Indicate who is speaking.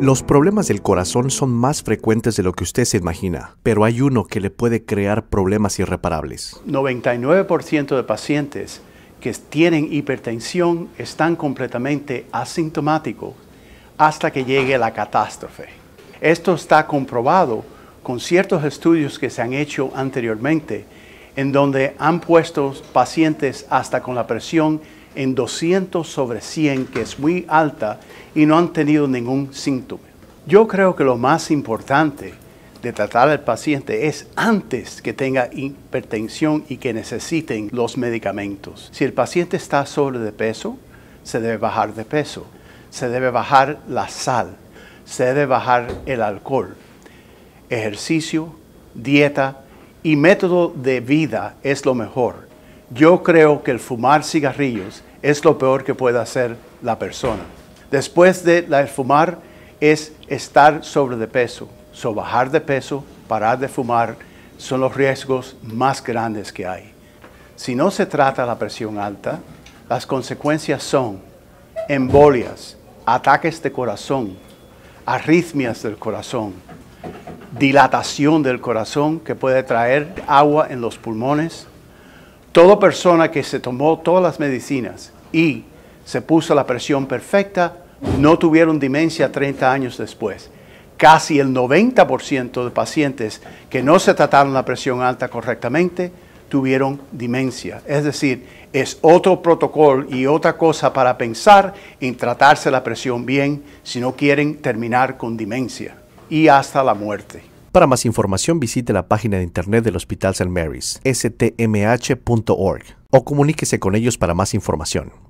Speaker 1: Los problemas del corazón son más frecuentes de lo que usted se imagina, pero hay uno que le puede crear problemas irreparables.
Speaker 2: 99% de pacientes que tienen hipertensión están completamente asintomáticos hasta que llegue la catástrofe. Esto está comprobado con ciertos estudios que se han hecho anteriormente, en donde han puesto pacientes hasta con la presión en 200 sobre 100, que es muy alta, y no han tenido ningún síntoma. Yo creo que lo más importante de tratar al paciente es antes que tenga hipertensión y que necesiten los medicamentos. Si el paciente está sobre de peso, se debe bajar de peso, se debe bajar la sal, se debe bajar el alcohol, ejercicio, dieta y método de vida es lo mejor. Yo creo que el fumar cigarrillos es lo peor que puede hacer la persona. Después de la, fumar es estar sobre de peso. So, bajar de peso, parar de fumar, son los riesgos más grandes que hay. Si no se trata la presión alta, las consecuencias son embolias, ataques de corazón, arritmias del corazón, dilatación del corazón que puede traer agua en los pulmones, Toda persona que se tomó todas las medicinas y se puso la presión perfecta, no tuvieron demencia 30 años después. Casi el 90% de pacientes que no se trataron la presión alta correctamente tuvieron demencia. Es decir, es otro protocolo y otra cosa para pensar en tratarse la presión bien si no quieren terminar con demencia y hasta la muerte.
Speaker 1: Para más información visite la página de internet del Hospital St. Mary's,
Speaker 2: stmh.org, o comuníquese con ellos para más información.